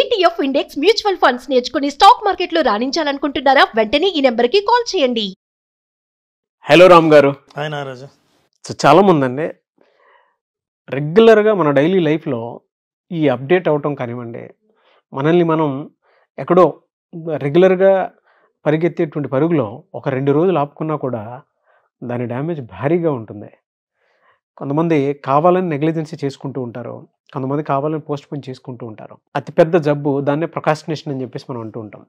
ETF index mutual funds నేర్చుకుని stock మార్కెట్లో రాణించాలనుకుంటున్నారా వెంటనే ఈ నెంబర్కి కాల్ చేయండి హలో రామ్ గారు హాయ్ నాగరాజు సో చాలా రెగ్యులర్ రెగ్యులర్గా మన డైలీ లైఫ్లో ఈ అప్డేట్ అవటం కానివ్వండి మనల్ని మనం ఎక్కడో రెగ్యులర్గా పరిగెత్తేటువంటి పరుగులో ఒక రెండు రోజులు ఆపుకున్నా కూడా దాని డ్యామేజ్ భారీగా ఉంటుంది కొంతమంది కావాలని నెగ్లిజెన్సీ చేసుకుంటూ ఉంటారు కొంతమంది కావాలని పోస్ట్ పోన్ చేసుకుంటూ ఉంటారు అతిపెద్ద జబ్బు దాన్నే ప్రొకాస్టినేషన్ అని చెప్పేసి మనం అంటూ ఉంటాం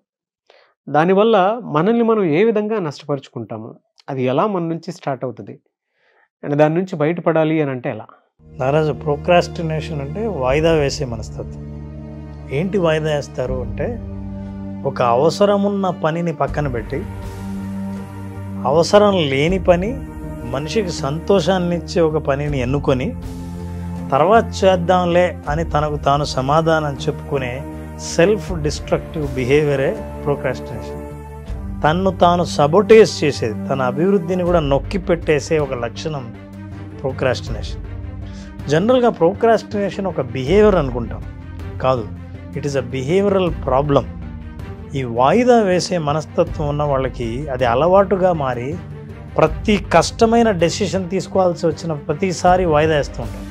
దానివల్ల మనల్ని మనం ఏ విధంగా నష్టపరుచుకుంటాము అది ఎలా మన నుంచి స్టార్ట్ అవుతుంది అండ్ దాని నుంచి బయటపడాలి అని అంటే ఎలా నారాజు ప్రోక్రాస్టినేషన్ అంటే వాయిదా వేసే మనస్తత్వం ఏంటి వాయిదా వేస్తారు అంటే ఒక అవసరం ఉన్న పనిని పక్కన పెట్టి అవసరం లేని పని మనిషికి సంతోషాన్ని ఇచ్చే ఒక పనిని ఎన్నుకొని తర్వాత చేద్దాంలే అని తనకు తాను సమాధానం చెప్పుకునే సెల్ఫ్ డిస్ట్రక్టివ్ బిహేవియరే ప్రోకాస్టినేషన్ తన్ను తాను సబోటేజ్ చేసేది తన అభివృద్ధిని కూడా నొక్కి పెట్టేసే ఒక లక్షణం ప్రోక్రాస్టినేషన్ జనరల్గా ప్రోక్రాస్టినేషన్ ఒక బిహేవియర్ అనుకుంటాం కాదు it is a behavioural problem ఈ వాయిదా వేసే మనస్తత్వం ఉన్న వాళ్ళకి అది అలవాటుగా మారి ప్రతి కష్టమైన డెసిషన్ తీసుకోవాల్సి వచ్చిన ప్రతిసారి వాయిదా వేస్తూ ఉంటారు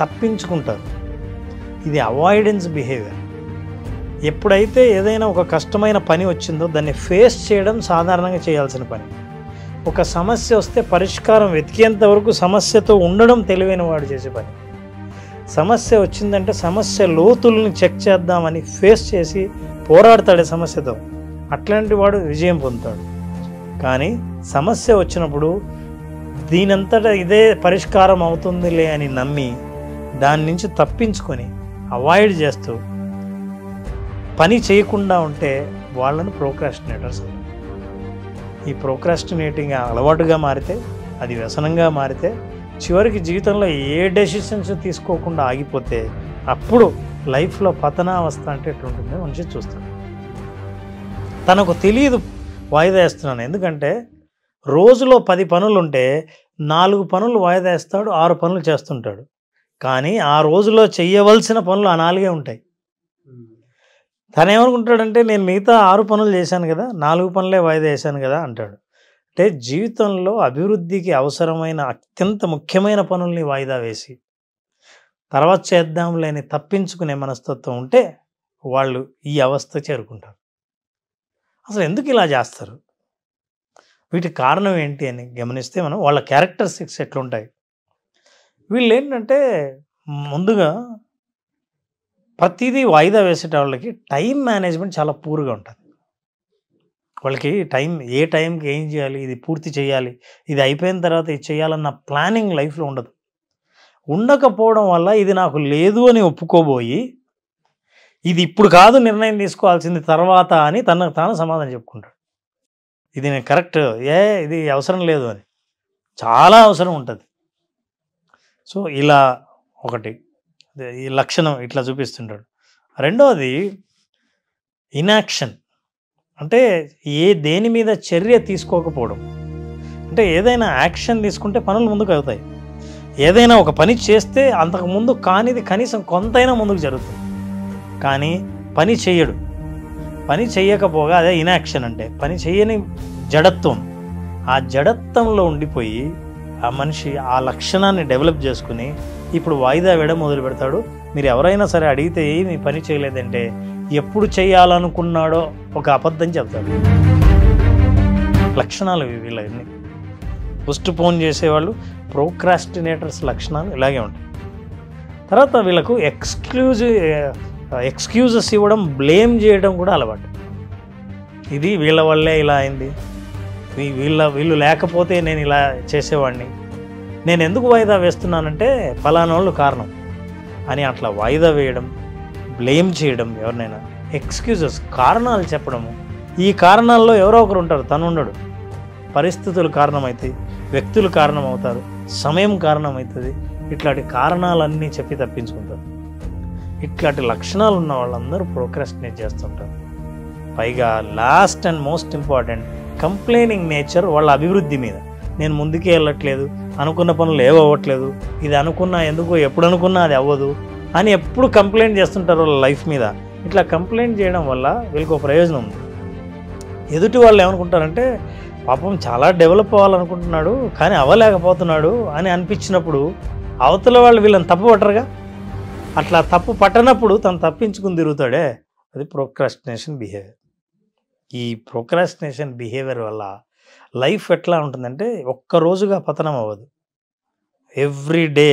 తప్పించుకుంటారు ఇది అవాయిడెన్స్ బిహేవియర్ ఎప్పుడైతే ఏదైనా ఒక కష్టమైన పని వచ్చిందో దాన్ని ఫేస్ చేయడం సాధారణంగా చేయాల్సిన పని ఒక సమస్య వస్తే పరిష్కారం వెతికేంత వరకు సమస్యతో ఉండడం తెలివైన వాడు చేసే పని సమస్య వచ్చిందంటే సమస్య లోతుల్ని చెక్ చేద్దామని ఫేస్ చేసి పోరాడతాడు సమస్యతో అట్లాంటి వాడు విజయం పొందుతాడు కానీ సమస్య వచ్చినప్పుడు దీనంతట ఇదే పరిష్కారం అవుతుందిలే అని నమ్మి దాని నుంచి తప్పించుకొని అవాయిడ్ చేస్తూ పని చేయకుండా ఉంటే వాళ్ళని ప్రోక్రాస్టినేటర్స్ ఈ ప్రోక్రాస్టినేటింగ్ అలవాటుగా మారితే అది వ్యసనంగా మారితే చివరికి జీవితంలో ఏ డెసిషన్స్ తీసుకోకుండా ఆగిపోతే అప్పుడు లైఫ్లో పతనావస్థ అంటే ఎట్లుంటుందో మనిషి చూస్తాడు తనకు తెలియదు వాయిదా వేస్తున్నాను ఎందుకంటే రోజులో పది పనులు ఉంటే నాలుగు పనులు వాయిదా వేస్తాడు ఆరు పనులు చేస్తుంటాడు కానీ ఆ రోజులో చేయవలసిన పనులు ఆ నాలుగే ఉంటాయి తను ఏమనుకుంటాడంటే నేను మిగతా ఆరు పనులు చేశాను కదా నాలుగు పనులే వాయిదా వేశాను కదా అంటాడు అంటే జీవితంలో అభివృద్ధికి అవసరమైన అత్యంత ముఖ్యమైన పనుల్ని వాయిదా వేసి తర్వాత చేద్దాంలేని తప్పించుకునే మనస్తత్వం ఉంటే వాళ్ళు ఈ అవస్థ చేరుకుంటారు అసలు ఎందుకు ఇలా చేస్తారు వీటికి కారణం ఏంటి అని గమనిస్తే మనం వాళ్ళ క్యారెక్టరిస్టిక్స్ ఎట్లుంటాయి వీళ్ళు ఏంటంటే ముందుగా ప్రతిదీ వాయిదా వాళ్ళకి టైం మేనేజ్మెంట్ చాలా పూర్గా ఉంటుంది వాళ్ళకి టైం ఏ టైంకి ఏం చేయాలి ఇది పూర్తి చేయాలి ఇది అయిపోయిన తర్వాత ఇది చేయాలన్న ప్లానింగ్ లైఫ్లో ఉండదు ఉండకపోవడం వల్ల ఇది నాకు లేదు అని ఒప్పుకోబోయి ఇది ఇప్పుడు కాదు నిర్ణయం తీసుకోవాల్సింది తర్వాత అని తనకు తాను సమాధానం చెప్పుకుంటాడు ఇది నేను కరెక్ట్ ఏ ఇది అవసరం లేదు అని చాలా అవసరం ఉంటుంది సో ఇలా ఒకటి ఈ లక్షణం ఇట్లా చూపిస్తుంటాడు రెండవది ఇనాక్షన్ అంటే ఏ దేని మీద చర్య తీసుకోకపోవడం అంటే ఏదైనా యాక్షన్ తీసుకుంటే పనులు ముందుకు అవుతాయి ఏదైనా ఒక పని చేస్తే అంతకుముందు కానిది కనీసం కొంతైనా ముందుకు జరుగుతుంది కానీ పని చేయడు పని చేయకపోగా అదే ఇనాక్షన్ అంటే పని చేయని జడత్వం ఆ జడత్వంలో ఉండిపోయి ఆ మనిషి ఆ లక్షణాన్ని డెవలప్ చేసుకుని ఇప్పుడు వాయిదా వేయడం మొదలు పెడతాడు మీరు ఎవరైనా సరే అడిగితే మీ పని చేయలేదంటే ఎప్పుడు చేయాలనుకున్నాడో ఒక అబద్ధం చెప్తాడు లక్షణాలు వీళ్ళన్నీ పోస్ట్ పోన్ చేసేవాళ్ళు ప్రోక్రాస్టినేటర్స్ లక్షణాలు ఇలాగే ఉంటాయి తర్వాత వీళ్ళకు ఎక్స్క్లూజివ్ ఎక్స్క్యూజెస్ ఇవ్వడం బ్లేమ్ చేయడం కూడా అలవాటు ఇది వీళ్ళ వల్లే ఇలా అయింది వీళ్ళ వీళ్ళు లేకపోతే నేను ఇలా చేసేవాడిని నేను ఎందుకు వాయిదా వేస్తున్నానంటే ఫలానోళ్ళు కారణం అని అట్లా వాయిదా వేయడం బ్లేమ్ చేయడం ఎవరినైనా ఎక్స్క్యూజెస్ కారణాలు చెప్పడము ఈ కారణాల్లో ఎవరో ఒకరు ఉంటారు తను ఉండడు పరిస్థితులు కారణమైతే వ్యక్తులు కారణమవుతారు సమయం కారణమవుతుంది ఇట్లాంటి కారణాలన్నీ చెప్పి తప్పించుకుంటారు ఇట్లాంటి లక్షణాలు ఉన్న వాళ్ళందరూ ప్రోక్రాస్టినేట్ చేస్తుంటారు పైగా last and most important complaining nature వాళ్ళ అభివృద్ధి మీద నేను ముందుకే వెళ్ళట్లేదు అనుకున్న పనులు ఏవవ్వట్లేదు ఇది అనుకున్నా ఎందుకు ఎప్పుడు అనుకున్నా అది అవ్వదు అని ఎప్పుడు కంప్లైంట్ చేస్తుంటారు వాళ్ళ లైఫ్ మీద ఇట్లా కంప్లైంట్ చేయడం వల్ల వీళ్ళకి ఒక ప్రయోజనం ఉంది ఎదుటి వాళ్ళు ఏమనుకుంటారంటే పాపం చాలా డెవలప్ అవ్వాలనుకుంటున్నాడు కానీ అవ్వలేకపోతున్నాడు అని అనిపించినప్పుడు అవతల వాళ్ళు వీళ్ళని తప్పబట్టరుగా అట్లా తప్పు పట్టనప్పుడు తను తప్పించుకుని తిరుగుతాడే అది ప్రోక్రాస్టినేషన్ బిహేవియర్ ఈ ప్రోక్రాస్టినేషన్ బిహేవియర్ వల్ల లైఫ్ ఎట్లా ఉంటుందంటే ఒక్కరోజుగా పతనం అవ్వదు ఎవ్రీ డే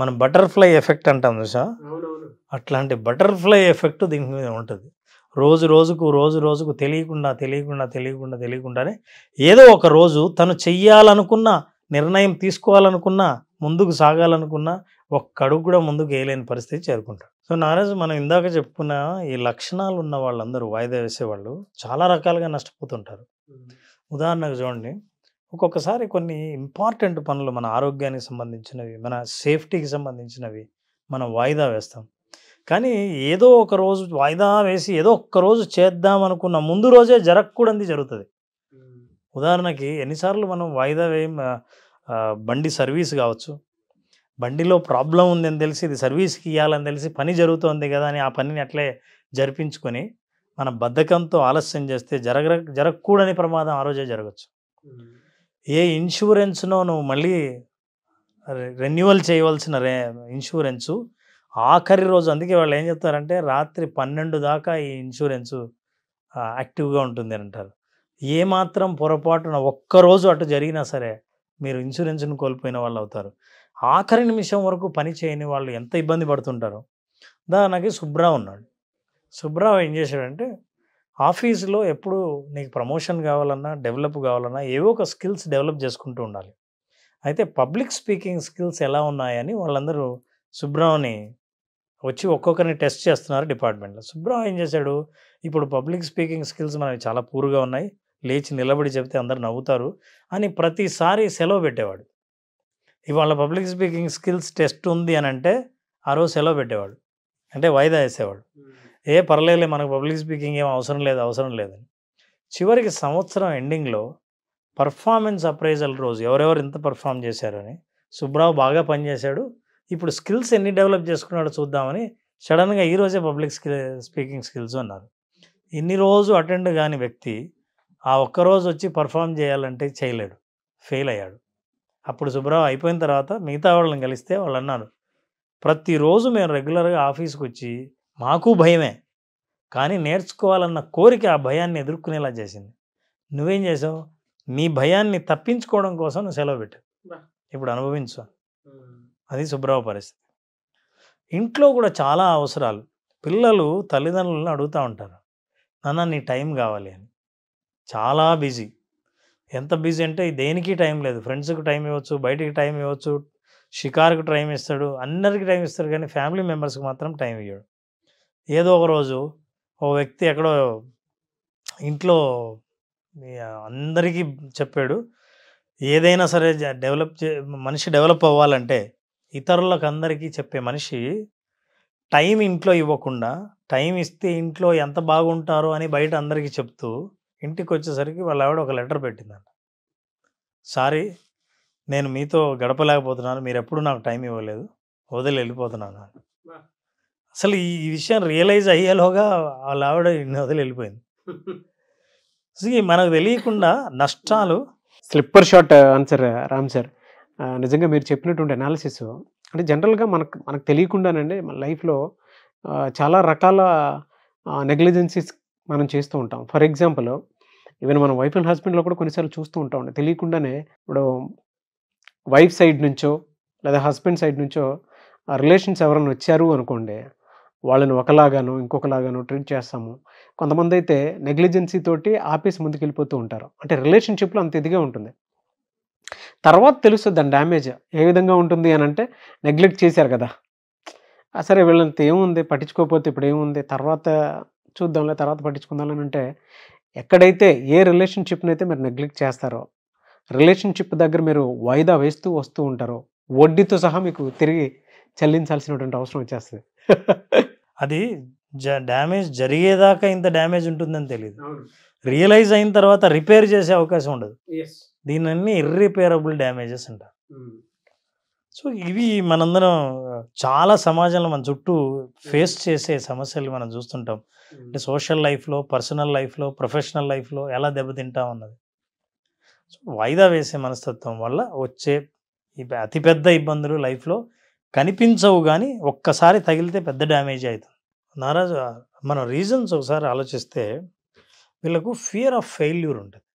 మనం బటర్ఫ్లై ఎఫెక్ట్ అంటాం చూసా అట్లాంటి బటర్ఫ్లై ఎఫెక్ట్ దీని మీద ఉంటుంది రోజు రోజుకు రోజు రోజుకు తెలియకుండా తెలియకుండా తెలియకుండా తెలియకుండానే ఏదో ఒక రోజు తను చెయ్యాలనుకున్న నిర్ణయం తీసుకోవాలనుకున్న ముందుకు సాగాలనుకున్నా ఒక్కడుగు కూడా ముందుకు వేయలేని పరిస్థితి చేరుకుంటాడు సో నారాజు మనం ఇందాక చెప్పుకున్న ఈ లక్షణాలు ఉన్న వాళ్ళందరూ వాయిదా వేసేవాళ్ళు చాలా రకాలుగా నష్టపోతుంటారు ఉదాహరణకు చూడండి ఒక్కొక్కసారి కొన్ని ఇంపార్టెంట్ పనులు మన ఆరోగ్యానికి సంబంధించినవి మన సేఫ్టీకి సంబంధించినవి మనం వాయిదా వేస్తాం కానీ ఏదో ఒక రోజు వాయిదా వేసి ఏదో ఒక్క రోజు చేద్దాం అనుకున్న ముందు రోజే జరగకూడంది జరుగుతుంది ఉదాహరణకి ఎన్నిసార్లు మనం వాయిదా వేయ బండి సర్వీస్ కావచ్చు బండిలో ప్రాబ్లం ఉందని తెలిసి ఇది సర్వీస్కి ఇవ్వాలని తెలిసి పని జరుగుతోంది కదా అని ఆ పనిని అట్లే జరిపించుకొని మన బద్ధకంతో ఆలస్యం చేస్తే జరగ జరగకూడని ప్రమాదం ఆ రోజే జరగచ్చు ఏ ఇన్సూరెన్స్నో నువ్వు మళ్ళీ రెన్యువల్ చేయవలసిన రే ఇన్సూరెన్సు ఆఖరి రోజు అందుకే వాళ్ళు ఏం చెప్తారంటే రాత్రి పన్నెండు దాకా ఈ ఇన్సూరెన్సు యాక్టివ్గా ఉంటుంది అని అంటారు ఏమాత్రం పొరపాటున ఒక్కరోజు అటు జరిగినా సరే మీరు ఇన్సూరెన్స్ను కోల్పోయిన వాళ్ళు అవుతారు ఆఖరి నిమిషం వరకు పని చేయని వాళ్ళు ఎంత ఇబ్బంది పడుతుంటారో దానికి సుబ్రా ఉన్నాడు సుబ్రా ఏం చేశాడంటే ఆఫీసులో ఎప్పుడు నీకు ప్రమోషన్ కావాలన్నా డెవలప్ కావాలన్నా ఏవో ఒక స్కిల్స్ డెవలప్ చేసుకుంటూ ఉండాలి అయితే పబ్లిక్ స్పీకింగ్ స్కిల్స్ ఎలా ఉన్నాయని వాళ్ళందరూ సుబ్రాని వచ్చి ఒక్కొక్కరిని టెస్ట్ చేస్తున్నారు డిపార్ట్మెంట్లో సుబ్రా ఏం చేశాడు ఇప్పుడు పబ్లిక్ స్పీకింగ్ స్కిల్స్ మనకి చాలా పూర్గా ఉన్నాయి లేచి నిలబడి చెప్తే అందరు నవ్వుతారు అని ప్రతిసారి సెలవు పెట్టేవాడు ఇవాళ పబ్లిక్ స్పీకింగ్ స్కిల్స్ టెస్ట్ ఉంది అని అంటే ఆ రోజు సెలవు పెట్టేవాడు అంటే వాయిదా వేసేవాడు ఏ పర్లేదులే మనకు పబ్లిక్ స్పీకింగ్ ఏం అవసరం లేదు అవసరం లేదని చివరికి సంవత్సరం ఎండింగ్లో పర్ఫార్మెన్స్ అప్రైజల్ రోజు ఎవరెవరు ఇంత పర్ఫామ్ చేశారని సుబ్రావు బాగా పనిచేశాడు ఇప్పుడు స్కిల్స్ ఎన్ని డెవలప్ చేసుకున్నాడో చూద్దామని సడన్గా ఈరోజే పబ్లిక్ స్కిల్ స్పీకింగ్ స్కిల్స్ అన్నారు ఇన్ని రోజు అటెండ్ కాని వ్యక్తి ఆ ఒక్కరోజు వచ్చి పర్ఫామ్ చేయాలంటే చేయలేడు ఫెయిల్ అయ్యాడు అప్పుడు సుబ్బారావు అయిపోయిన తర్వాత మిగతా వాళ్ళని కలిస్తే వాళ్ళు అన్నారు ప్రతిరోజు మేము రెగ్యులర్గా ఆఫీస్కి వచ్చి మాకు భయమే కానీ నేర్చుకోవాలన్న కోరిక ఆ భయాన్ని ఎదుర్కొనేలా చేసింది నువ్వేం చేసావు నీ భయాన్ని తప్పించుకోవడం కోసం నువ్వు సెలవు పెట్టావు ఇప్పుడు అనుభవించు అది సుబ్రహ్మ పరిస్థితి ఇంట్లో కూడా చాలా అవసరాలు పిల్లలు తల్లిదండ్రులను అడుగుతూ ఉంటారు నాన్న నీ టైం కావాలి అని చాలా బిజీ ఎంత బిజీ అంటే దేనికి టైం లేదు ఫ్రెండ్స్కి టైం ఇవ్వచ్చు బయటికి టైం ఇవ్వచ్చు షికార్కి టైం ఇస్తాడు అందరికి టైం ఇస్తాడు కానీ ఫ్యామిలీ మెంబర్స్కి మాత్రం టైం ఇవ్వడు ఏదో ఒకరోజు ఓ వ్యక్తి ఎక్కడో ఇంట్లో అందరికీ చెప్పాడు ఏదైనా సరే డెవలప్ చే మనిషి డెవలప్ అవ్వాలంటే ఇతరులకు అందరికీ చెప్పే మనిషి టైం ఇంట్లో ఇవ్వకుండా టైం ఇస్తే ఇంట్లో ఎంత బాగుంటారో అని బయట అందరికీ చెప్తూ ఇంటికి వచ్చేసరికి వాళ్ళ ఆవిడ ఒక లెటర్ పెట్టిందంట సారీ నేను మీతో గడపలేకపోతున్నాను మీరు ఎప్పుడు నాకు టైం ఇవ్వలేదు వదిలి వెళ్ళిపోతున్నాను అసలు ఈ విషయం రియలైజ్ అయ్యేలోగా వాళ్ళ ఆవిడ ఇన్ని వదిలి వెళ్ళిపోయింది మనకు తెలియకుండా నష్టాలు slipper shot answer Ram sir నిజంగా మీరు చెప్పినటువంటి అనాలిసిస్ అంటే జనరల్గా మనకు మనకు తెలియకుండానండి మన లైఫ్లో చాలా రకాల నెగ్లిజెన్సీస్ మనం చేస్తూ ఉంటాం ఫర్ ఎగ్జాంపుల్ ఈవెన్ మన వైఫ్ అండ్ హస్బెండ్లో కూడా కొన్నిసార్లు చూస్తూ ఉంటాం తెలియకుండానే ఇప్పుడు వైఫ్ సైడ్ నుంచో లేదా హస్బెండ్ సైడ్ నుంచో ఆ రిలేషన్స్ ఎవరైనా వచ్చారు అనుకోండి వాళ్ళని ఒకలాగాను ఇంకొకలాగాను ట్రీట్ చేస్తాము కొంతమంది అయితే నెగ్లిజెన్సీ తోటి ఆఫీస్ ముందుకు వెళ్ళిపోతూ ఉంటారు అంటే రిలేషన్షిప్లో అంత ఇదిగా ఉంటుంది తర్వాత తెలుస్తుంది దాని డ్యామేజ్ ఏ విధంగా ఉంటుంది అని అంటే నెగ్లెక్ట్ చేశారు కదా సరే వీళ్ళంత ఏముంది పట్టించుకోకపోతే ఇప్పుడు ఏముంది తర్వాత చూద్దాంలే తర్వాత పట్టించుకుందాం అంటే ఎక్కడైతే ఏ రిలేషన్షిప్ని అయితే మీరు నెగ్లెక్ట్ చేస్తారో రిలేషన్షిప్ దగ్గర మీరు వాయిదా వేస్తూ వస్తూ ఉంటారో వడ్డీతో సహా మీకు తిరిగి చెల్లించాల్సినటువంటి అవసరం వచ్చేస్తుంది అది జ డ్యామేజ్ జరిగేదాకా ఇంత డ్యామేజ్ ఉంటుందని తెలియదు రియలైజ్ అయిన తర్వాత రిపేర్ చేసే అవకాశం ఉండదు దీనన్ని ఇర్రిపేరబుల్ డ్యామేజెస్ అంటారు సో ఇవి మనందరం చాలా సమాజంలో మన చుట్టూ ఫేస్ చేసే సమస్యలు మనం చూస్తుంటాం అంటే సోషల్ లైఫ్లో పర్సనల్ లైఫ్లో ప్రొఫెషనల్ లైఫ్లో ఎలా దెబ్బతింటాం అన్నది సో వాయిదా వేసే మనస్తత్వం వల్ల వచ్చే అతిపెద్ద ఇబ్బందులు లైఫ్లో కనిపించవు కానీ ఒక్కసారి తగిలితే పెద్ద డ్యామేజ్ అవుతుంది నారాజు మనం రీజన్స్ ఒకసారి ఆలోచిస్తే వీళ్ళకు ఫియర్ ఆఫ్ ఫెయిల్యూర్ ఉంటుంది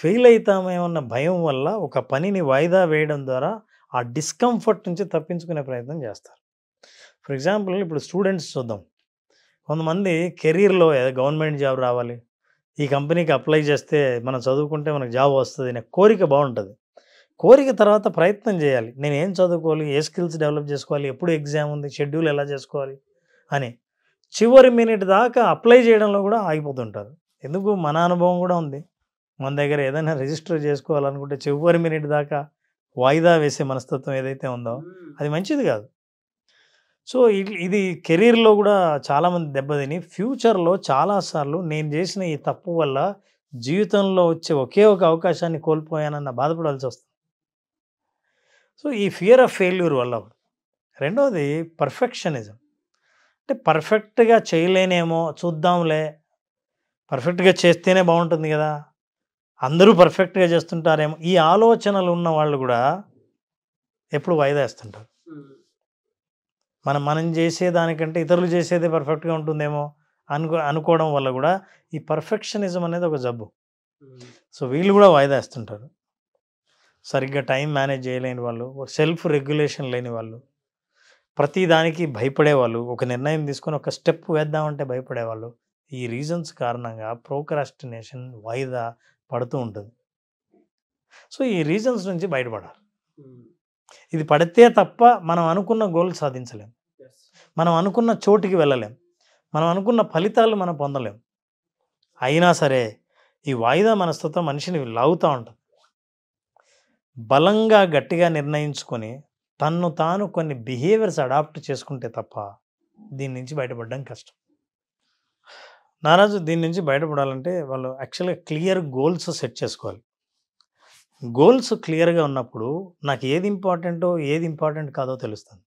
ఫెయిల్ అవుతామేమన్న భయం వల్ల ఒక పనిని వాయిదా వేయడం ద్వారా ఆ డిస్కంఫర్ట్ నుంచి తప్పించుకునే ప్రయత్నం చేస్తారు ఫర్ ఎగ్జాంపుల్ ఇప్పుడు స్టూడెంట్స్ చూద్దాం కొంతమంది కెరీర్లో గవర్నమెంట్ జాబ్ రావాలి ఈ కంపెనీకి అప్లై చేస్తే మనం చదువుకుంటే మనకు జాబ్ వస్తుంది అనే కోరిక బాగుంటుంది కోరిక తర్వాత ప్రయత్నం చేయాలి నేను ఏం చదువుకోవాలి ఏ స్కిల్స్ డెవలప్ చేసుకోవాలి ఎప్పుడు ఎగ్జామ్ ఉంది షెడ్యూల్ ఎలా చేసుకోవాలి అని చివరి మినిట్ దాకా అప్లై చేయడంలో కూడా ఆగిపోతుంటారు ఎందుకు మన అనుభవం కూడా ఉంది మన దగ్గర ఏదైనా రిజిస్టర్ చేసుకోవాలనుకుంటే చివరి మినిట్ దాకా వాయిదా వేసే మనస్తత్వం ఏదైతే ఉందో అది మంచిది కాదు సో ఇది కెరీర్లో కూడా చాలామంది దెబ్బతిని ఫ్యూచర్లో చాలాసార్లు నేను చేసిన ఈ తప్పు వల్ల జీవితంలో వచ్చే ఒకే ఒక అవకాశాన్ని కోల్పోయానన్న బాధపడాల్సి వస్తుంది సో ఈ ఫియర్ ఆఫ్ ఫెయిల్యూర్ వల్ల రెండవది పర్ఫెక్షనిజం అంటే పర్ఫెక్ట్గా చేయలేనేమో చూద్దాంలే పర్ఫెక్ట్గా చేస్తేనే బాగుంటుంది కదా అందరూ పర్ఫెక్ట్గా చేస్తుంటారేమో ఈ ఆలోచనలు ఉన్న వాళ్ళు కూడా ఎప్పుడు వాయిదేస్తుంటారు మనం మనం చేసేదానికంటే ఇతరులు చేసేదే పర్ఫెక్ట్గా ఉంటుందేమో అనుకో అనుకోవడం వల్ల కూడా ఈ పర్ఫెక్షనిజం అనేది ఒక జబ్బు సో వీళ్ళు కూడా వాయిదేస్తుంటారు సరిగ్గా టైం మేనేజ్ చేయలేని వాళ్ళు సెల్ఫ్ రెగ్యులేషన్ లేని వాళ్ళు ప్రతి దానికి భయపడేవాళ్ళు ఒక నిర్ణయం తీసుకొని ఒక స్టెప్ వేద్దామంటే భయపడేవాళ్ళు ఈ రీజన్స్ కారణంగా ప్రోక్రాస్టినేషన్ వాయిదా పడుతూ ఉంటుంది సో ఈ రీజన్స్ నుంచి బయటపడాలి ఇది పడితే తప్ప మనం అనుకున్న గోల్ సాధించలేం మనం అనుకున్న చోటికి వెళ్ళలేం మనం అనుకున్న ఫలితాలు మనం పొందలేం అయినా సరే ఈ వాయిదా మనస్తుతో మనిషిని లాగుతూ ఉంటుంది బలంగా గట్టిగా నిర్ణయించుకొని తన్ను తాను కొన్ని బిహేవియర్స్ అడాప్ట్ చేసుకుంటే తప్ప దీని నుంచి బయటపడడం కష్టం నారాజు దీని నుంచి బయటపడాలంటే వాళ్ళు యాక్చువల్గా క్లియర్ గోల్స్ సెట్ చేసుకోవాలి గోల్స్ క్లియర్గా ఉన్నప్పుడు నాకు ఏది ఇంపార్టెంటో ఏది ఇంపార్టెంట్ కాదో తెలుస్తుంది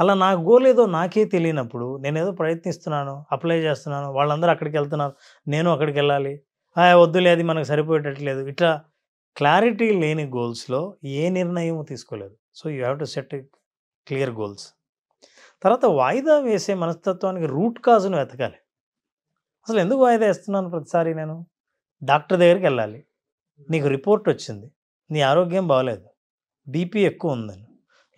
అలా నా గోల్ ఏదో నాకే తెలియనప్పుడు నేను ఏదో ప్రయత్నిస్తున్నాను అప్లై చేస్తున్నాను వాళ్ళందరూ అక్కడికి వెళ్తున్నారు నేను అక్కడికి వెళ్ళాలి వద్దులే అది మనకు సరిపోయేటట్లేదు ఇట్లా క్లారిటీ లేని గోల్స్లో ఏ నిర్ణయం తీసుకోలేదు so you have to set clear goals తర్వాత వాయిదా వేసే మనస్తత్వానికి రూట్ కాజును వెతకాలి అసలు ఎందుకు వాయిదా ఇస్తున్నాను ప్రతిసారి నేను డాక్టర్ దగ్గరికి వెళ్ళాలి నీకు రిపోర్ట్ వచ్చింది నీ ఆరోగ్యం బాగలేదు బీపీ ఎక్కువ ఉందని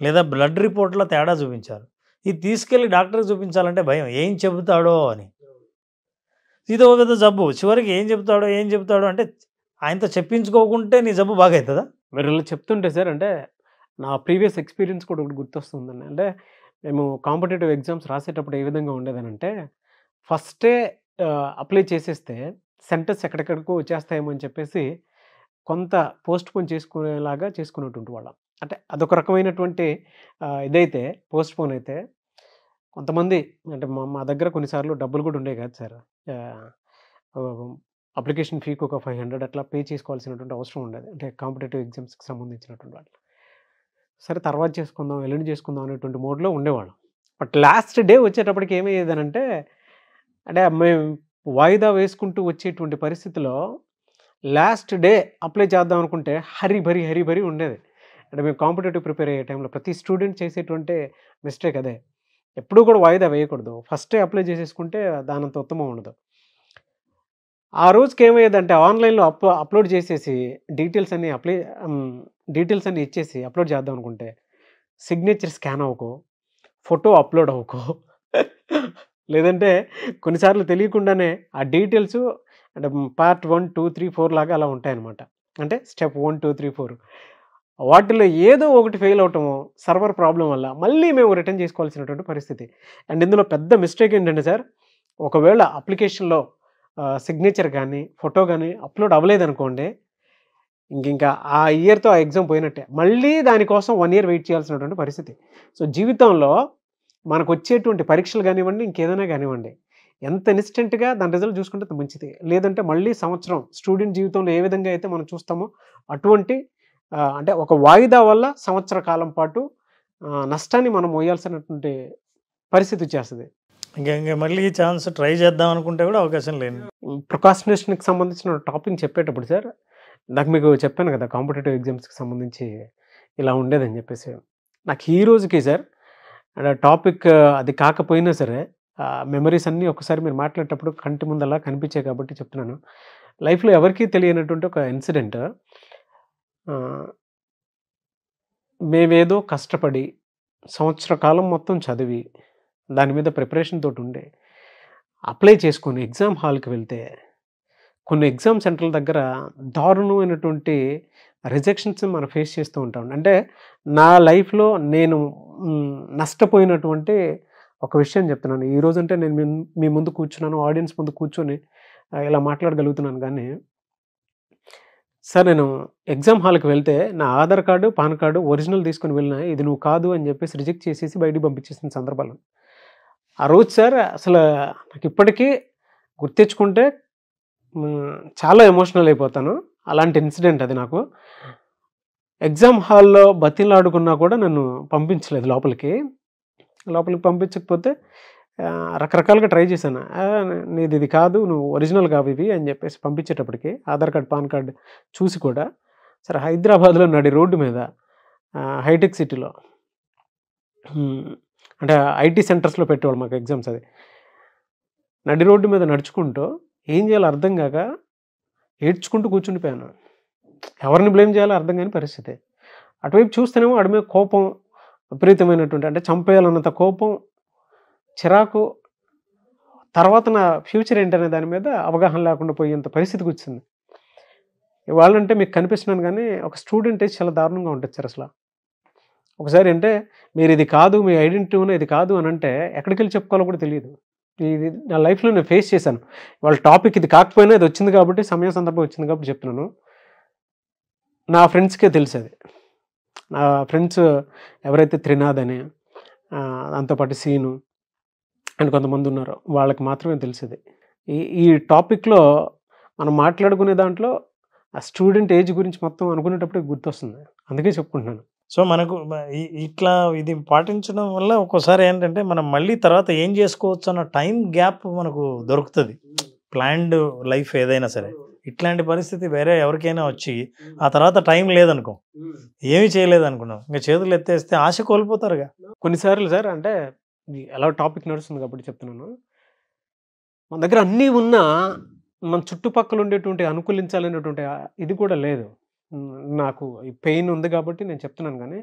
లేదా బ్లడ్ రిపోర్ట్లో తేడా చూపించారు ఇది తీసుకెళ్ళి డాక్టర్కి చూపించాలంటే భయం ఏం చెబుతాడో అని ఇదో పెద్ద జబ్బు చివరికి ఏం చెబుతాడో ఏం చెబుతాడో అంటే ఆయనతో చెప్పించుకోకుంటే నీ జబ్బు బాగా అవుతుందా మీరు ఇలా చెప్తుంటే సార్ అంటే నా ప్రీవియస్ ఎక్స్పీరియన్స్ కూడా ఒకటి గుర్తొస్తుందండి అంటే మేము కాంపిటేటివ్ ఎగ్జామ్స్ రాసేటప్పుడు ఏ విధంగా ఉండేదనంటే ఫస్టే అప్లై చేసేస్తే సెంటర్స్ ఎక్కడెక్కడికో వచ్చేస్తాయేమో అని చెప్పేసి కొంత పోస్ట్ పోన్ చేసుకునేలాగా చేసుకునేటువంటి వాళ్ళం అంటే అదొక రకమైనటువంటి ఇదైతే పోస్ట్ పోన్ అయితే కొంతమంది అంటే మా మా దగ్గర కొన్నిసార్లు డబ్బులు కూడా ఉండేవి కదా సార్ అప్లికేషన్ ఫీకి ఒక ఫైవ్ హండ్రెడ్ అట్లా పే చేసుకోవాల్సినటువంటి అవసరం ఉండేది అంటే కాంపిటేటివ్ ఎగ్జామ్స్కి సంబంధించినటువంటి వాళ్ళు సరే తర్వాత చేసుకుందాం ఎల్లుండి చేసుకుందాం అనేటువంటి మోడ్లో ఉండేవాళ్ళం బట్ లాస్ట్ డే వచ్చేటప్పటికి ఏమయ్యేదనంటే అంటే మేము వాయిదా వేసుకుంటూ వచ్చేటువంటి పరిస్థితిలో లాస్ట్ డే అప్లై చేద్దాం అనుకుంటే హరి భరి హరి భరి ఉండేది అంటే మేము కాంపిటేటివ్ ప్రిపేర్ అయ్యే టైంలో ప్రతి స్టూడెంట్ చేసేటువంటి మిస్టేక్ అదే ఎప్పుడూ కూడా వాయిదా వేయకూడదు ఫస్టే అప్లై చేసేసుకుంటే దానంత ఉత్తమం ఉండదు ఆ రోజుకి ఏమయ్యేదంటే ఆన్లైన్లో అప్ అప్లోడ్ చేసేసి డీటెయిల్స్ అన్నీ అప్లై డీటెయిల్స్ అన్నీ ఇచ్చేసి అప్లోడ్ చేద్దాం అనుకుంటే సిగ్నేచర్ స్కాన్ అవ్వకో ఫోటో అప్లోడ్ అవ్వకో లేదంటే కొన్నిసార్లు తెలియకుండానే ఆ డీటెయిల్స్ అంటే part one two three four లాగా అలా ఉంటాయన్నమాట అంటే step one two three four వాటిలో ఏదో ఒకటి ఫెయిల్ అవటము సర్వర్ ప్రాబ్లం వల్ల మళ్ళీ మేము రిటర్న్ చేసుకోవాల్సినటువంటి పరిస్థితి అండ్ ఇందులో పెద్ద మిస్టేక్ ఏంటంటే సార్ ఒకవేళ అప్లికేషన్లో సిగ్నేచర్ కానీ ఫోటో కానీ అప్లోడ్ అవ్వలేదనుకోండి ఇంకింకా ఆ ఇయర్తో ఆ ఎగ్జామ్ పోయినట్టే మళ్ళీ దానికోసం వన్ ఇయర్ వెయిట్ చేయాల్సినటువంటి పరిస్థితి సో జీవితంలో మనకు వచ్చేటువంటి పరీక్షలు కానివ్వండి ఇంకేదైనా కానివ్వండి ఎంత ఇన్స్టెంట్గా దాని రిజల్ట్ చూసుకుంటే మంచిది లేదంటే మళ్ళీ సంవత్సరం స్టూడెంట్ జీవితంలో ఏ విధంగా అయితే మనం చూస్తామో అటువంటి అంటే ఒక వాయిదా వల్ల సంవత్సర కాలం పాటు నష్టాన్ని మనం మోయాల్సినటువంటి పరిస్థితి వచ్చేస్తుంది ఇంకా ఇంకా మళ్ళీ ఛాన్స్ ట్రై చేద్దాం అనుకుంటే కూడా అవకాశం లేదు ప్రొకాస్టినేషన్కి సంబంధించిన టాపిక్ చెప్పేటప్పుడు సార్ నాకు మీకు చెప్పాను కదా కాంపిటేటివ్ ఎగ్జామ్స్కి సంబంధించి ఇలా ఉండేదని చెప్పేసి నాకు ఈ రోజుకి సార్ అండ్ ఆ టాపిక్ అది కాకపోయినా సరే మెమరీస్ అన్నీ ఒకసారి మీరు మాట్లాడేటప్పుడు కంటి ముందలా కనిపించాయి కాబట్టి చెప్తున్నాను లైఫ్లో ఎవరికీ తెలియనటువంటి ఒక ఇన్సిడెంట్ మేమేదో కష్టపడి సంవత్సర కాలం మొత్తం చదివి దాని మీద ప్రిపరేషన్ తోటి ఉండే అప్లై చేసుకొని ఎగ్జామ్ హాల్కి వెళ్తే కొన్ని ఎగ్జామ్ సెంటర్ల దగ్గర దారుణమైనటువంటి రిజెక్షన్స్ మనం ఫేస్ చేస్తూ ఉంటాం అంటే నా లైఫ్లో నేను నష్టపోయినటువంటి ఒక విషయం చెప్తున్నాను ఈరోజు అంటే నేను మీ ముందు కూర్చున్నాను ఆడియన్స్ ముందు కూర్చొని ఇలా మాట్లాడగలుగుతున్నాను కానీ సార్ నేను ఎగ్జామ్ హాల్కి వెళ్తే నా Aadhaar card PAN card original తీసుకుని వెళ్ళిన ఇది నువ్వు కాదు అని చెప్పేసి రిజెక్ట్ చేసేసి బయటికి పంపించేసిన సందర్భాలు ఆ రోజు సార్ అసలు నాకు ఇప్పటికీ గుర్తించుకుంటే చాలా ఎమోషనల్ అయిపోతాను అలాంటి ఇన్సిడెంట్ అది నాకు ఎగ్జామ్ హాల్లో బతిలాడుకున్నా కూడా నన్ను పంపించలేదు లోపలికి లోపలికి పంపించకపోతే రకరకాలుగా ట్రై చేశాను నీది ఇది కాదు నువ్వు ఒరిజినల్ కావు ఇవి అని చెప్పేసి పంపించేటప్పటికి ఆధార్ కార్డ్ పాన్ కార్డ్ చూసి కూడా సరే హైదరాబాద్లో నడి రోడ్డు మీద హైటెక్ సిటీలో అంటే ఐటీ సెంటర్స్లో పెట్టేవాళ్ళు మాకు ఎగ్జామ్స్ అది నడి రోడ్డు మీద నడుచుకుంటూ ఏం చేయాలో అర్థం కాక ఏడ్చుకుంటూ కూర్చుండిపోయాను ఎవరిని బ్లేమ్ చేయాలో అర్థం కాని పరిస్థితి అటువైపు చూస్తేనేమో అడమే మీద కోపం విపరీతమైనటువంటి అంటే చంపేయాలన్నంత కోపం చిరాకు తర్వాత నా ఫ్యూచర్ ఏంటనే దాని మీద అవగాహన లేకుండా పోయేంత పరిస్థితికి వచ్చింది ఇవాళంటే మీకు కనిపిస్తున్నాను కానీ ఒక స్టూడెంట్ చాలా దారుణంగా ఉంటుంది సార్ అసలు ఒకసారి అంటే మీరు ఇది కాదు మీ ఐడెంటిటీ ఇది కాదు అని అంటే ఎక్కడికి వెళ్ళి చెప్పుకోవాలో కూడా తెలియదు ఇది నా లైఫ్లో నేను ఫేస్ చేశాను వాళ్ళ టాపిక్ ఇది కాకపోయినా ఇది వచ్చింది కాబట్టి సమయం సందర్భం వచ్చింది కాబట్టి చెప్తున్నాను నా ఫ్రెండ్స్కే తెలుసు అది నా ఫ్రెండ్స్ ఎవరైతే త్రినాథ్ అని దాంతోపాటు సీను అండ్ కొంతమంది ఉన్నారు వాళ్ళకి మాత్రమే తెలిసేది ఈ ఈ టాపిక్లో మనం మాట్లాడుకునే దాంట్లో ఆ స్టూడెంట్ ఏజ్ గురించి మొత్తం అనుకునేటప్పుడు గుర్తొస్తుంది అందుకే చెప్పుకుంటున్నాను సో మనకు ఇట్లా ఇది పాటించడం వల్ల ఒక్కోసారి ఏంటంటే మనం మళ్ళీ తర్వాత ఏం చేసుకోవచ్చు అన్న టైం గ్యాప్ మనకు దొరుకుతుంది ప్లాన్డ్ లైఫ్ ఏదైనా సరే ఇట్లాంటి పరిస్థితి వేరే ఎవరికైనా వచ్చి ఆ తర్వాత టైం లేదనుకో ఏమీ చేయలేదు అనుకున్నాం ఇంకా చేతులు ఎత్తేస్తే ఆశ కోల్పోతారుగా కొన్నిసార్లు సార్ అంటే ఎలా టాపిక్ నడుస్తుంది కాబట్టి చెప్తున్నాను మన దగ్గర అన్నీ ఉన్నా మన చుట్టుపక్కల ఉండేటువంటి అనుకూలించాలనేటువంటి ఇది కూడా లేదు నాకు పెయిన్ ఉంది కాబట్టి నేను చెప్తున్నాను కానీ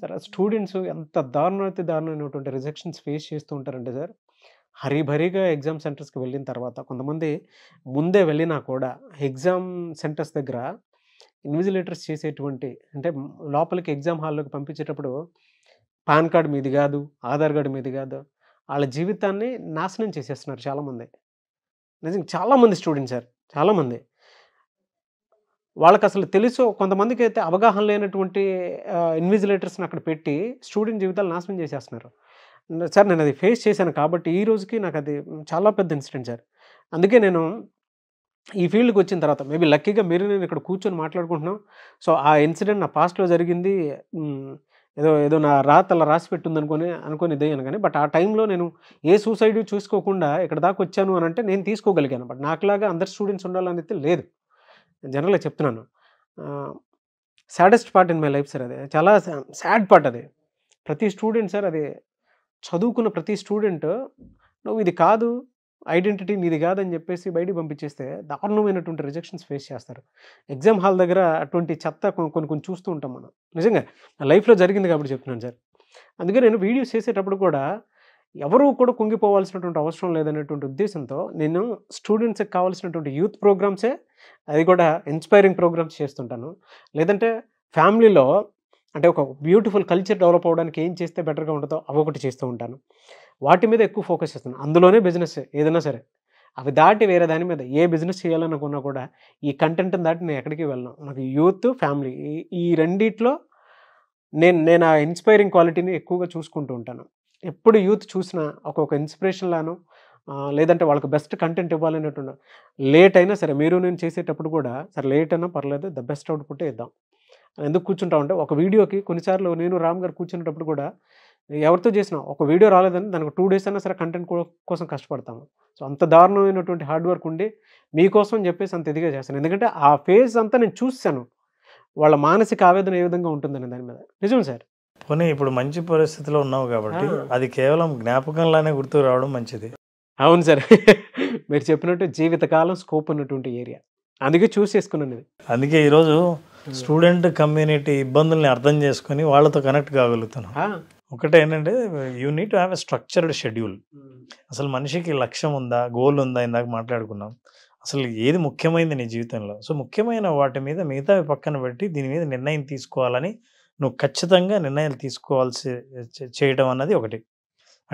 సార్ ఆ స్టూడెంట్స్ ఎంత దారుణాతి దారుణమైనటువంటి రిజెక్షన్స్ ఫేస్ చేస్తూ ఉంటారంటే సార్ హరీభరీగా ఎగ్జామ్ సెంటర్స్కి వెళ్ళిన తర్వాత కొంతమంది ముందే వెళ్ళినా కూడా ఎగ్జామ్ సెంటర్స్ దగ్గర ఇన్విజిలేటర్స్ చేసేటువంటి అంటే లోపలికి ఎగ్జామ్ హాల్లోకి పంపించేటప్పుడు పాన్ కార్డు మీది కాదు ఆధార్ కార్డు మీది కాదు వాళ్ళ జీవితాన్ని నాశనం చేసేస్తున్నారు చాలామంది నిజంగా చాలామంది స్టూడెంట్స్ సార్ చాలామంది వాళ్ళకి అసలు తెలుసు కొంతమందికి అయితే అవగాహన లేనటువంటి ఇన్విజిలేటర్స్ని అక్కడ పెట్టి స్టూడెంట్ జీవితాలు నాశనం చేసేస్తున్నారు సార్ నేను అది ఫేస్ చేశాను కాబట్టి ఈ రోజుకి నాకు అది చాలా పెద్ద ఇన్సిడెంట్ సార్ అందుకే నేను ఈ ఫీల్డ్కి వచ్చిన తర్వాత మేబీ లక్కీగా మీరు నేను ఇక్కడ కూర్చొని మాట్లాడుకుంటున్నాం సో ఆ ఇన్సిడెంట్ నా పాస్ట్లో జరిగింది ఏదో ఏదో నా రాత అలా రాసి పెట్టింది అనుకొని అనుకుని ఇదయ్యాను కానీ బట్ ఆ టైంలో నేను ఏ సూసైడ్ చూసుకోకుండా ఇక్కడ దాకా వచ్చాను అని అంటే నేను తీసుకోగలిగాను బట్ నాకులాగా అందరు స్టూడెంట్స్ ఉండాలనేది లేదు జనరల్గా చెప్తున్నాను saddest part in my life sir అది చాలా సాడ్ పార్ట్ అది ప్రతి స్టూడెంట్ సార్ అది చదువుకున్న ప్రతి స్టూడెంట్ నువ్వు ఇది కాదు ఐడెంటిటీ నీది కాదని చెప్పేసి బయటికి పంపించేస్తే దారుణమైనటువంటి రిజెక్షన్స్ ఫేస్ చేస్తారు ఎగ్జామ్ హాల్ దగ్గర అటువంటి చెత్త కొన్ని కొన్ని చూస్తూ ఉంటాం మనం నిజంగా నా లైఫ్లో జరిగింది కాబట్టి చెప్తున్నాను సార్ అందుకే నేను వీడియోస్ చేసేటప్పుడు కూడా ఎవరూ కూడా కుంగిపోవాల్సినటువంటి అవసరం లేదనేటువంటి ఉద్దేశంతో నేను స్టూడెంట్స్కి కావాల్సినటువంటి యూత్ ప్రోగ్రామ్సే అది కూడా ఇన్స్పైరింగ్ ప్రోగ్రామ్స్ చేస్తుంటాను లేదంటే ఫ్యామిలీలో అంటే ఒక బ్యూటిఫుల్ కల్చర్ డెవలప్ అవ్వడానికి ఏం చేస్తే బెటర్గా ఉంటుందో అవొకటి చేస్తూ ఉంటాను వాటి మీద ఎక్కువ ఫోకస్ చేస్తాను అందులోనే బిజినెస్ ఏదైనా సరే అవి దాటి వేరే దాని మీద ఏ బిజినెస్ చేయాలనుకున్నా కూడా ఈ కంటెంట్ని దాటి నేను ఎక్కడికి వెళ్ళను నాకు యూత్ ఫ్యామిలీ ఈ రెండిట్లో నేను నేను ఆ ఇన్స్పైరింగ్ క్వాలిటీని ఎక్కువగా చూసుకుంటూ ఉంటాను ఎప్పుడు యూత్ చూసినా ఒక్కొక్క ఇన్స్పిరేషన్ లాను లేదంటే వాళ్ళకి బెస్ట్ కంటెంట్ ఇవ్వాలనేటువంటి లేట్ అయినా సరే మీరు నేను చేసేటప్పుడు కూడా సరే లేట్ అయినా పర్లేదు ద బెస్ట్ అవుట్పుట్ ఇద్దాం ఎందుకు కూర్చుంటా ఉంటే ఒక వీడియోకి కొన్నిసార్లు నేను రామ్ గారు కూర్చునేటప్పుడు కూడా ఎవరితో చేసినా ఒక వీడియో రాలేదని దానికి టూ డేస్ అయినా సరే కంటెంట్ కోసం కష్టపడతాము సో అంత దారుణమైనటువంటి హార్డ్ వర్క్ ఉండి మీకోసం చెప్పేసి అంత ఇదిగా చేస్తాను ఎందుకంటే ఆ ఫేజ్ అంతా నేను చూశాను వాళ్ళ మానసిక ఆవేదన ఏ విధంగా ఉంటుందని దాని మీద నిజం సార్ పోనీ ఇప్పుడు మంచి పరిస్థితిలో ఉన్నావు కాబట్టి అది కేవలం జ్ఞాపకంలానే గుర్తు రావడం మంచిది అవును సార్ మీరు చెప్పినట్టు జీవితకాలం స్కోప్ ఉన్నటువంటి ఏరియా అందుకే చూస్ చేసుకున్నాను ఇది అందుకే ఈరోజు స్టూడెంట్ కమ్యూనిటీ ఇబ్బందుల్ని అర్థం చేసుకుని వాళ్ళతో కనెక్ట్ కాగలుగుతున్నాం ఒకటి ఏంటంటే you need have a structured schedule అసలు మనిషికి లక్ష్యం ఉందా గోల్ ఉందా ఇందాక మాట్లాడుకున్నాం అసలు ఏది ముఖ్యమైనది నీ జీవితంలో సో ముఖ్యమైన వాటి మీద మిగతా పక్కన పెట్టి దీని మీద నిర్ణయం తీసుకోవాలని నువ్వు ఖచ్చితంగా నిర్ణయాలు తీసుకోవాల్సి చేయడం అన్నది ఒకటి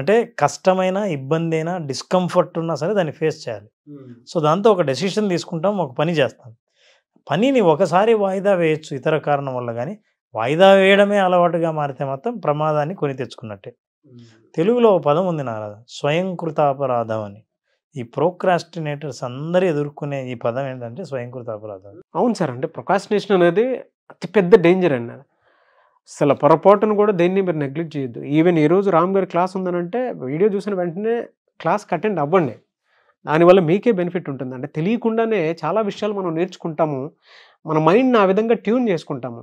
అంటే కష్టమైన ఇబ్బంది అయినా డిస్కంఫర్ట్ ఉన్నా సరే దాన్ని ఫేస్ చేయాలి సో దాంతో ఒక డెసిషన్ తీసుకుంటాం ఒక పని చేస్తాం పనిని ఒకసారి వాయిదా వేయచ్చు ఇతర కారణం వల్ల కానీ వాయిదా వేయడమే అలవాటుగా మారితే మాత్రం ప్రమాదాన్ని కొని తెచ్చుకున్నట్టే తెలుగులో పదం ఉంది నారాధ స్వయంకృతాపరాధం అని ఈ ప్రోక్రాస్టినేటర్స్ అందరూ ఎదుర్కొనే ఈ పదం ఏంటంటే స్వయంకృత అపరాధం అవును సార్ అంటే ప్రొకాస్టినేషన్ అనేది అతిపెద్ద డేంజర్ అండి అసలు పొరపాటును కూడా దేన్ని మీరు నెగ్లెక్ట్ చేయొద్దు ఈవెన్ ఈరోజు రామ్ గారి క్లాస్ ఉందనంటే వీడియో చూసిన వెంటనే క్లాస్ అటెండ్ అవ్వండి దానివల్ల మీకే బెనిఫిట్ ఉంటుంది అంటే తెలియకుండానే చాలా విషయాలు మనం నేర్చుకుంటాము మన మైండ్ని ఆ విధంగా ట్యూన్ చేసుకుంటాము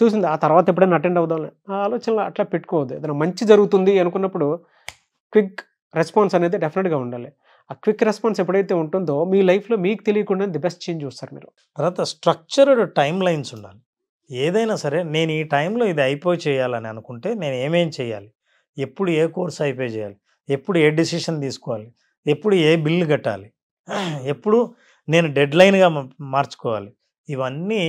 చూసింది ఆ తర్వాత ఎప్పుడైనా అటెండ్ అవుదాం ఆ ఆలోచనలు అట్లా పెట్టుకోవద్దు ఏదైనా మంచి జరుగుతుంది అనుకున్నప్పుడు క్విక్ రెస్పాన్స్ అనేది డెఫినెట్గా ఉండాలి ఆ క్విక్ రెస్పాన్స్ ఎప్పుడైతే ఉంటుందో మీ లైఫ్లో మీకు తెలియకుండా ది బెస్ట్ చేంజ్ చూస్తారు మీరు తర్వాత స్ట్రక్చర్డ్ టైం లైన్స్ ఉండాలి ఏదైనా సరే నేను ఈ టైంలో ఇది అయిపోయి చేయాలని అనుకుంటే నేను ఏమేం చేయాలి ఎప్పుడు ఏ కోర్స్ అయిపోయి చేయాలి ఎప్పుడు ఏ డిసిషన్ తీసుకోవాలి ఎప్పుడు ఏ బిల్లు కట్టాలి ఎప్పుడు నేను డెడ్ లైన్గా మార్చుకోవాలి ఇవన్నీ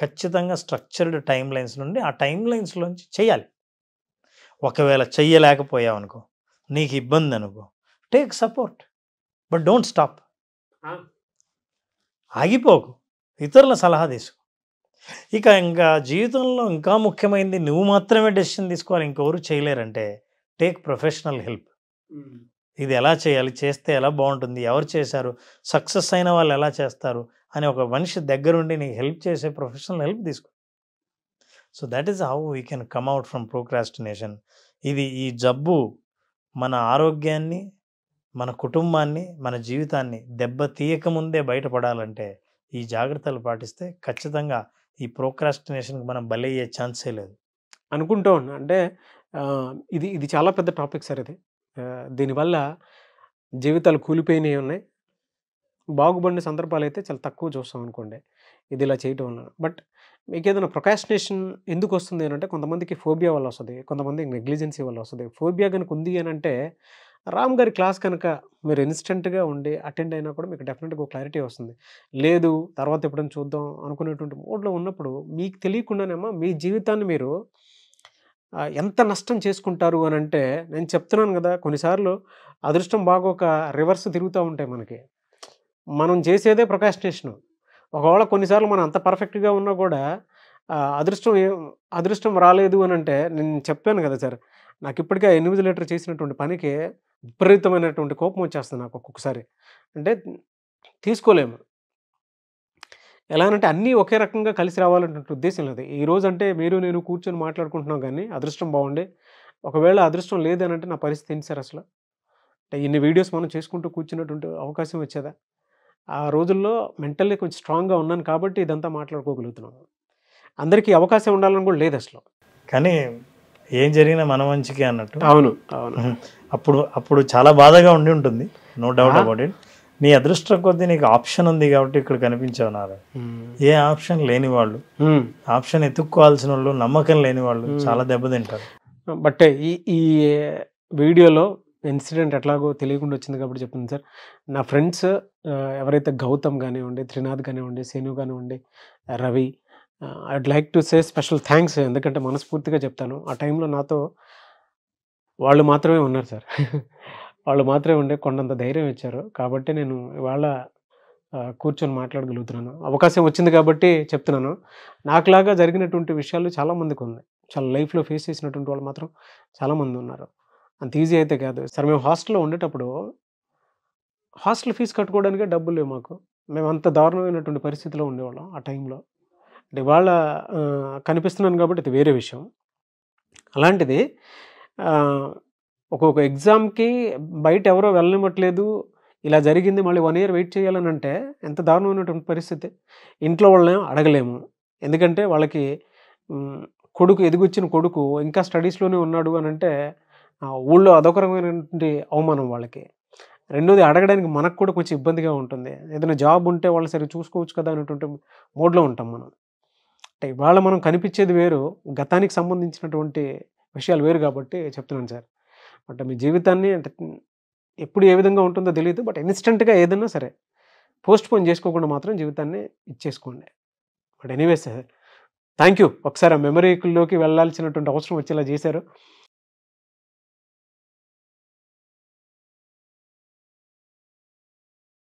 ఖచ్చితంగా స్ట్రక్చర్డ్ టైం లైన్స్ నుండి ఆ టైం లైన్స్లోంచి చేయాలి ఒకవేళ చెయ్యలేకపోయావు అనుకో నీకు ఇబ్బంది అనుకో take support but don't stop ఆగిపోకు ఇతరుల సలహా తీసుకో ఇక ఇంకా జీవితంలో ఇంకా ముఖ్యమైనది నువ్వు మాత్రమే డెసిషన్ తీసుకోవాలి ఇంకెవరు చేయలేరంటే టేక్ ప్రొఫెషనల్ హెల్ప్ ఇది ఎలా చేయాలి చేస్తే ఎలా బాగుంటుంది ఎవరు చేశారు సక్సెస్ అయిన వాళ్ళు ఎలా చేస్తారు అని ఒక మనిషి దగ్గరుండి నీకు హెల్ప్ చేసే ప్రొఫెషనల్ హెల్ప్ తీసుకో so that is how we can come out from procrastination ఇది ఈ జబ్బు మన ఆరోగ్యాన్ని మన కుటుంబాన్ని మన జీవితాన్ని దెబ్బ తీయకముందే బయటపడాలంటే ఈ జాగ్రత్తలు పాటిస్తే ఖచ్చితంగా ఈ ప్రోక్రాస్టినేషన్కి మనం బలయ్యే ఛాన్సే లేదు అనుకుంటూ ఉన్నా అంటే ఇది ఇది చాలా పెద్ద టాపిక్ సార్ ఇది దీనివల్ల జీవితాలు కూలిపోయినవి ఉన్నాయి బాగుపడిన సందర్భాలు అయితే చాలా తక్కువ చూస్తాం అనుకోండి ఇది ఇలా చేయటం వల్ల బట్ మీకు ఏదైనా ప్రొకాస్టినేషన్ ఎందుకు వస్తుంది అని అంటే కొంతమందికి ఫోబియా వల్ల వస్తుంది కొంతమందికి నెగ్లిజెన్సీ వల్ల వస్తుంది ఫోబియా కనుక ఉంది అని అంటే రామ్ గారి క్లాస్ కనుక మీరు ఇన్స్టెంట్గా ఉండి అటెండ్ అయినా కూడా మీకు డెఫినెట్గా క్లారిటీ వస్తుంది లేదు తర్వాత ఎప్పుడైనా చూద్దాం అనుకునేటువంటి మూడ్లో ఉన్నప్పుడు మీకు తెలియకుండానేమో మీ జీవితాన్ని మీరు ఎంత నష్టం చేసుకుంటారు అని అంటే నేను చెప్తున్నాను కదా కొన్నిసార్లు అదృష్టం బాగోక రివర్స్ తిరుగుతూ ఉంటాయి మనకి మనం చేసేదే ప్రొకాస్టినేషను ఒకవేళ కొన్నిసార్లు మనం అంత పర్ఫెక్ట్గా ఉన్నా కూడా అదృష్టం అదృష్టం రాలేదు అని అంటే నేను చెప్పాను కదా సార్ నాకు ఇప్పటికే ఎనిమిది లీటర్ చేసినటువంటి పనికి విపరీతమైనటువంటి కోపం వచ్చేస్తుంది నాకు ఒక్కొక్కసారి అంటే తీసుకోలేము ఎలా అంటే అన్నీ ఒకే రకంగా కలిసి రావాలన్నటువంటి ఉద్దేశం లేదు ఈ రోజు అంటే మీరు నేను కూర్చొని మాట్లాడుకుంటున్నాం కానీ అదృష్టం బాగుండే ఒకవేళ అదృష్టం లేదనంటే నా పరిస్థితి ఏంటి సార్ అసలు అంటే ఇన్ని వీడియోస్ మనం చేసుకుంటూ కూర్చున్నటువంటి అవకాశం వచ్చేదా ఆ రోజుల్లో మెంటల్లీ కొంచెం స్ట్రాంగ్గా ఉన్నాను కాబట్టి ఇదంతా మాట్లాడుకోగలుగుతున్నాను అందరికీ అవకాశం ఉండాలని కూడా లేదు అసలు కానీ ఏం జరిగినా మన మంచికి అన్నట్టు అవును అవును అప్పుడు అప్పుడు చాలా బాధగా ఉండి ఉంటుంది నో డౌట్ అబౌట్ ఇట్ నీ అదృష్టం కొద్దీ నీకు ఆప్షన్ ఉంది కాబట్టి ఇక్కడ కనిపించావు నాద ఏ ఆప్షన్ లేని వాళ్ళు ఆప్షన్ ఎత్తుక్కోవాల్సిన వాళ్ళు నమ్మకం లేని వాళ్ళు చాలా దెబ్బతింటారు బట్ ఈ ఈ వీడియోలో ఇన్సిడెంట్ ఎట్లాగో తెలియకుండా వచ్చింది కాబట్టి చెప్పింది సార్ నా ఫ్రెండ్స్ ఎవరైతే గౌతమ్ కానివ్వండి త్రినాథ్ కానివ్వండి శేను కానివ్వండి Ravi I'd like to say special thanks ఎందుకంటే మనస్ఫూర్తిగా చెప్తాను ఆ టైంలో నాతో వాళ్ళు మాత్రమే ఉన్నారు సార్ వాళ్ళు మాత్రమే ఉండే కొండంత ధైర్యం ఇచ్చారు కాబట్టి నేను ఇవాళ uh, కూర్చొని మాట్లాడగలుగుతున్నాను అవకాశం వచ్చింది కాబట్టి చెప్తున్నాను నాకులాగా జరిగినటువంటి విషయాలు చాలామందికి ఉన్నాయి చాలా లైఫ్లో ఫేస్ చేసినటువంటి వాళ్ళు మాత్రం చాలామంది ఉన్నారు అంత ఈజీ అయితే కాదు సార్ మేము హాస్టల్లో ఉండేటప్పుడు హాస్టల్ ఫీజు కట్టుకోవడానికే డబ్బులు లేవు మాకు మేము అంత దారుణమైనటువంటి పరిస్థితిలో ఉండేవాళ్ళం ఆ టైంలో అంటే వాళ్ళ కనిపిస్తున్నాను కాబట్టి ఇది వేరే విషయం అలాంటిది ఒక్కొక్క ఎగ్జామ్కి బయట ఎవరో వెళ్ళనివ్వట్లేదు ఇలా జరిగింది మళ్ళీ వన్ ఇయర్ వెయిట్ చేయాలని అంటే ఎంత దారుణమైనటువంటి పరిస్థితి ఇంట్లో వాళ్ళని అడగలేము ఎందుకంటే వాళ్ళకి కొడుకు ఎదిగొచ్చిన కొడుకు ఇంకా స్టడీస్లోనే ఉన్నాడు అని అంటే ఊళ్ళో అదొక రకమైనటువంటి అవమానం వాళ్ళకి రెండోది అడగడానికి మనకు కూడా కొంచెం ఇబ్బందిగా ఉంటుంది ఏదైనా జాబ్ ఉంటే వాళ్ళు సరిగ్గా చూసుకోవచ్చు కదా అనేటువంటి మోడ్లో ఉంటాం మనం అంటే ఇవాళ మనం కనిపించేది వేరు గతానికి సంబంధించినటువంటి విషయాలు వేరు కాబట్టి చెప్తున్నాను సార్ అంటే మీ జీవితాన్ని అంటే ఎప్పుడు ఏ విధంగా ఉంటుందో తెలియదు బట్ ఇన్స్టెంట్గా ఏదైనా సరే పోస్ట్ పోన్ చేసుకోకుండా మాత్రం జీవితాన్ని ఇచ్చేసుకోండి but anyways sir thank you ఒకసారి ఆ మెమరీలోకి వెళ్ళాల్సినటువంటి అవసరం వచ్చేలా చేశారు